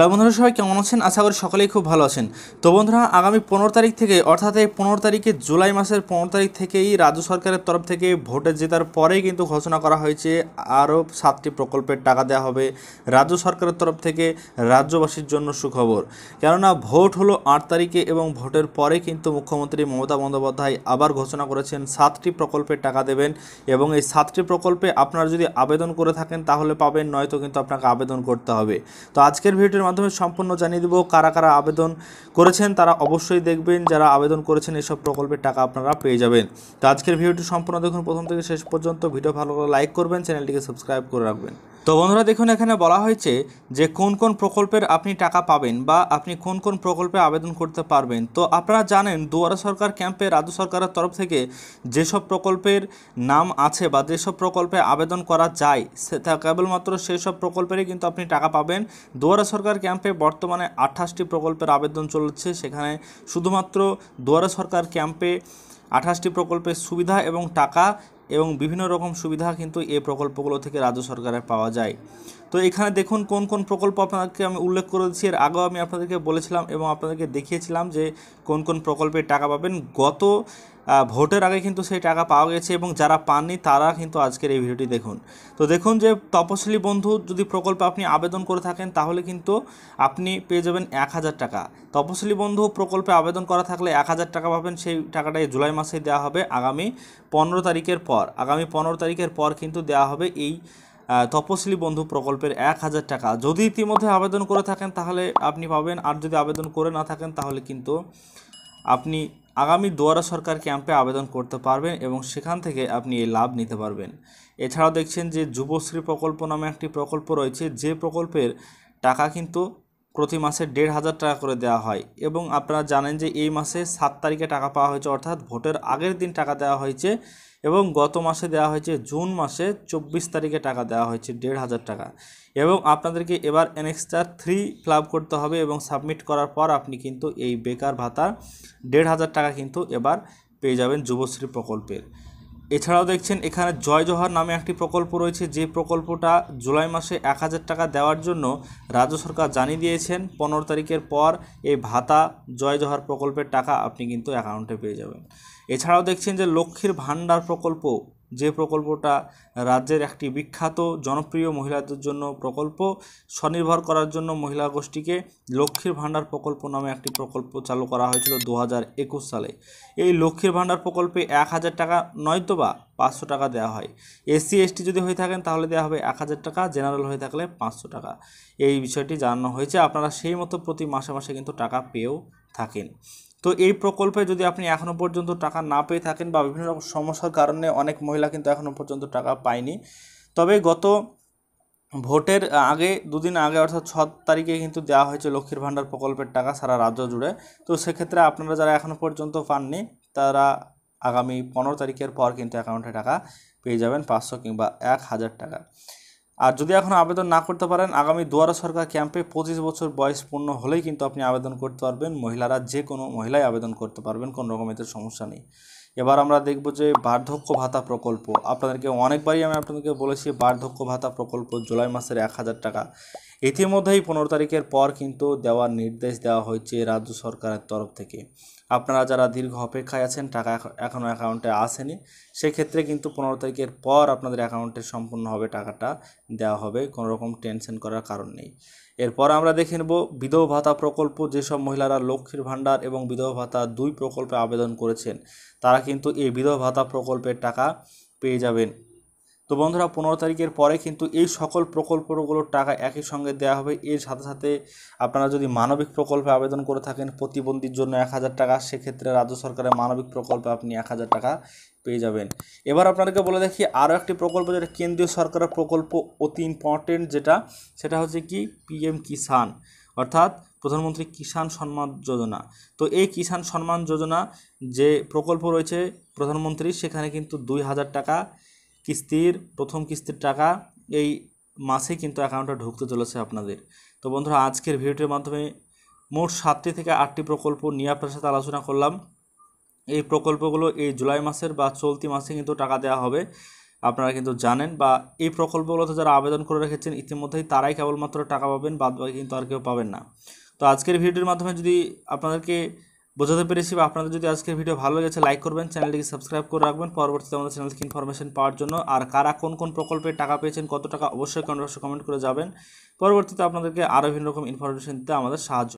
hello বন্ধুরা সবাই কেমন আছেন আশা করি সকলেই খুব ভালো আছেন তো বন্ধুরা আগামী পনেরো তারিখ থেকে অর্থাৎ এই পনেরো তারিখে জুলাই মাসের পনেরো তারিখ থেকেই রাজ্য সরকারের তরফ থেকে ভোটে জেতার পরেই কিন্তু ঘোষণা করা হয়েছে আরও সাতটি প্রকল্পের টাকা দেওয়া হবে রাজ্য সরকারের তরফ থেকে রাজ্যবাসীর জন্য সুখবর কেননা ভোট হলো আট তারিখে এবং ভোটের পরে কিন্তু মুখ্যমন্ত্রী মমতা বন্দ্যোপাধ্যায় আবার ঘোষণা করেছেন সাতটি প্রকল্পের টাকা দেবেন এবং এই সাতটি প্রকল্পে আপনারা যদি আবেদন করে থাকেন তাহলে পাবেন নয়তো কিন্তু আপনাকে আবেদন করতে হবে তো আজকের ভিডিওর মাধ্যমে সম্পূর্ণ জানিয়ে দেবো কারা কারা আবেদন করেছেন তারা অবশ্যই দেখবেন যারা আবেদন করেছেন এসব প্রকল্পের টাকা আপনারা পেয়ে যাবেন তো আজকের ভিডিওটি সম্পূর্ণ দেখুন প্রথম থেকে শেষ পর্যন্ত ভিডিও ভালো করে লাইক করবেন চ্যানেলটিকে সাবস্ক্রাইব করে রাখবেন তো বন্ধুরা দেখুন এখানে বলা হয়েছে যে কোন কোন প্রকল্পের আপনি টাকা পাবেন বা আপনি কোন কোন প্রকল্পে আবেদন করতে পারবেন তো আপনারা জানেন দুয়ারে সরকার ক্যাম্পে রাজ্য সরকারের তরফ থেকে যেসব প্রকল্পের নাম আছে বা যেসব প্রকল্পে আবেদন করা যায় সে কেবলমাত্র সেই সব প্রকল্পেরই কিন্তু আপনি টাকা পাবেন দুয়ারে সরকার ক্যাম্পে বর্তমানে আঠাশটি প্রকল্পের আবেদন চলছে সেখানে শুধুমাত্র দুয়ারে সরকার ক্যাম্পে আঠাশটি প্রকল্পের সুবিধা এবং টাকা এবং বিভিন্ন রকম সুবিধা কিন্তু এই প্রকল্পগুলো থেকে রাজ্য সরকারের পাওয়া যায় তো এখানে দেখুন কোন কোন প্রকল্প আপনাকে আমি উল্লেখ করে দিচ্ছি এর আগেও আমি আপনাদেরকে বলেছিলাম এবং আপনাদেরকে দেখিয়েছিলাম যে কোন কোন প্রকল্পে টাকা পাবেন গত ভোটের আগে কিন্তু সেই টাকা পাওয়া গেছে এবং যারা পাননি তারা কিন্তু আজকের এই ভিডিওটি দেখুন তো দেখুন যে তপশিলি বন্ধু যদি প্রকল্পে আপনি আবেদন করে থাকেন তাহলে কিন্তু আপনি পেয়ে যাবেন এক হাজার টাকা তপশিলি বন্ধু প্রকল্পে আবেদন করা থাকলে এক হাজার টাকা পাবেন সেই টাকাটাই জুলাই মাসে দেওয়া হবে আগামী পনেরো তারিখের পর আগামী পনেরো তারিখের পর কিন্তু দেওয়া হবে এই তপশিলি বন্ধু প্রকল্পের এক হাজার টাকা যদি ইতিমধ্যে আবেদন করে থাকেন তাহলে আপনি পাবেন আর যদি আবেদন করে না থাকেন তাহলে কিন্তু আপনি আগামী দোয়ারা সরকার ক্যাম্পে আবেদন করতে পারবেন এবং সেখান থেকে আপনি এই লাভ নিতে পারবেন এছাড়াও দেখছেন যে যুবশ্রী প্রকল্প নামে একটি প্রকল্প রয়েছে যে প্রকল্পের টাকা কিন্তু প্রতি মাসে দেড় হাজার টাকা করে দেওয়া হয় এবং আপনারা জানেন যে এই মাসে সাত তারিখে টাকা পাওয়া হয়েছে অর্থাৎ ভোটের আগের দিন টাকা দেওয়া হয়েছে এবং গত মাসে দেওয়া হয়েছে জুন মাসে চব্বিশ তারিখে টাকা দেওয়া হয়েছে দেড় হাজার টাকা এবং আপনাদেরকে এবার এনএক্সটা থ্রি ফ্লাপ করতে হবে এবং সাবমিট করার পর আপনি কিন্তু এই বেকার ভাতা দেড় হাজার টাকা কিন্তু এবার পেয়ে যাবেন যুবশ্রী প্রকল্পের এছাড়াও দেখছেন এখানে জয় জহর নামে একটি প্রকল্প রয়েছে যে প্রকল্পটা জুলাই মাসে এক হাজার টাকা দেওয়ার জন্য রাজ্য সরকার জানিয়ে দিয়েছেন পনেরো তারিখের পর এই ভাতা জয় জহর প্রকল্পের টাকা আপনি কিন্তু অ্যাকাউন্টে পেয়ে যাবেন এছাড়াও দেখছেন যে লক্ষ্মীর ভাণ্ডার প্রকল্প যে প্রকল্পটা রাজ্যের একটি বিখ্যাত জনপ্রিয় মহিলাদের জন্য প্রকল্প স্বনির্ভর করার জন্য মহিলা গোষ্ঠীকে লক্ষ্মীর ভাণ্ডার প্রকল্প নামে একটি প্রকল্প চালু করা হয়েছিল দু সালে এই লক্ষ্মীর ভাণ্ডার প্রকল্পে এক হাজার টাকা নয়তো বা পাঁচশো টাকা দেওয়া হয় এসসি এসটি যদি হয়ে থাকেন তাহলে দেওয়া হবে এক হাজার টাকা জেনারেল হয়ে থাকলে পাঁচশো টাকা এই বিষয়টি জানানো হয়েছে আপনারা সেই মতো প্রতি মাসে মাসে কিন্তু টাকা পেয়েও থাকেন তো এই প্রকল্পে যদি আপনি এখনও পর্যন্ত টাকা না পেয়ে থাকেন বা বিভিন্ন রকম সমস্যার কারণে অনেক মহিলা কিন্তু এখনও পর্যন্ত টাকা পায়নি তবে গত ভোটের আগে দুদিন আগে অর্থাৎ ছ তারিখে কিন্তু দেওয়া হয়েছে লক্ষ্মীর ভাণ্ডার প্রকল্পের টাকা সারা রাজ্য জুড়ে তো সেক্ষেত্রে আপনারা যারা এখনও পর্যন্ত পাননি তারা আগামী পনেরো তারিখের পর কিন্তু অ্যাকাউন্টে টাকা পেয়ে যাবেন পাঁচশো কিংবা এক হাজার টাকা আর যদি এখন আবেদন না করতে পারেন আগামী দুয়ারা সরকার ক্যাম্পে পঁচিশ বছর বয়স পূর্ণ হলেই কিন্তু আপনি আবেদন করতে পারবেন মহিলারা যে কোনো মহিলাই আবেদন করতে পারবেন কোনো রকম এতে সমস্যা নেই এবার আমরা দেখব যে বার্ধক্য ভাতা প্রকল্প আপনাদেরকে অনেকবারই আমি আপনাদেরকে বলেছি বার্ধক্য ভাতা প্রকল্প জুলাই মাসের এক হাজার টাকা ইতিমধ্যেই পনেরো তারিখের পর কিন্তু দেওয়ার নির্দেশ দেওয়া হয়েছে রাজ্য সরকারের তরফ থেকে আপনারা যারা দীর্ঘ অপেক্ষায় আছেন টাকা এখনও অ্যাকাউন্টে আসেনি সেক্ষেত্রে কিন্তু পনেরো তারিখের পর আপনাদের অ্যাকাউন্টে সম্পূর্ণভাবে টাকাটা দেওয়া হবে কোনো রকম টেনশন করার কারণ নেই এরপর আমরা দেখে নেব বিধবা ভাতা প্রকল্প যেসব মহিলারা লক্ষ্মীর ভাণ্ডার এবং বিধবা ভাতা দুই প্রকল্পে আবেদন করেছেন তারা কিন্তু এই বিধবা ভাতা প্রকল্পের টাকা পেয়ে যাবেন তো বন্ধুরা পনেরো তারিখের পরে কিন্তু এই সকল প্রকল্পগুলোর টাকা একই সঙ্গে দেওয়া হবে এর সাথে সাথে আপনারা যদি মানবিক প্রকল্পে আবেদন করে থাকেন প্রতিবন্ধীর জন্য এক হাজার টাকা সেক্ষেত্রে রাজ্য সরকারের মানবিক প্রকল্পে আপনি এক হাজার টাকা পেয়ে যাবেন এবার আপনাদেরকে বলে দেখি আরও একটি প্রকল্প যেটা কেন্দ্রীয় সরকারের প্রকল্প অতি ইম্পর্টেন্ট যেটা সেটা হচ্ছে কি পিএম কিষান অর্থাৎ প্রধানমন্ত্রী কিষাণ সম্মান যোজনা তো এই কিষাণ সম্মান যোজনা যে প্রকল্প রয়েছে প্রধানমন্ত্রী সেখানে কিন্তু দুই হাজার টাকা কিস্তির প্রথম কিস্তির টাকা এই মাসে কিন্তু অ্যাকাউন্টে ঢুকতে চলেছে আপনাদের তো বন্ধুরা আজকের ভিডিওটির মাধ্যমে মোট সাতটি থেকে আটটি প্রকল্প নিয়ে আপনার সাথে আলোচনা করলাম এই প্রকল্পগুলো এই জুলাই মাসের বা চলতি মাসে কিন্তু টাকা দেওয়া হবে আপনারা কিন্তু জানেন বা এই প্রকল্পগুলোতে যারা আবেদন করে রেখেছেন ইতিমধ্যেই তারাই কেবলমাত্র টাকা পাবেন বাদ বাকি কিন্তু আর কেউ পাবেন না তো আজকের ভিডিওর মাধ্যমে যদি আপনাদেরকে বোঝাতে পেরেছি বা আপনাদের যদি আজকের ভিডিও ভালো লেগেছে লাইক করবেন চ্যানেলটিকে সাবস্ক্রাইব করে রাখবেন পরবর্তীতে আমাদের চ্যানেল থেকে ইনফরমেশন পাওয়ার জন্য আর কারা কোন কোন প্রকল্পে টাকা পেয়েছেন কত টাকা অবশ্যই কমেন্ট বক্সে কমেন্ট করে যাবেন পরবর্তীতে আপনাদেরকে আরও ভিন্ন রকম ইনফরমেশন দিতে আমাদের সাহায্য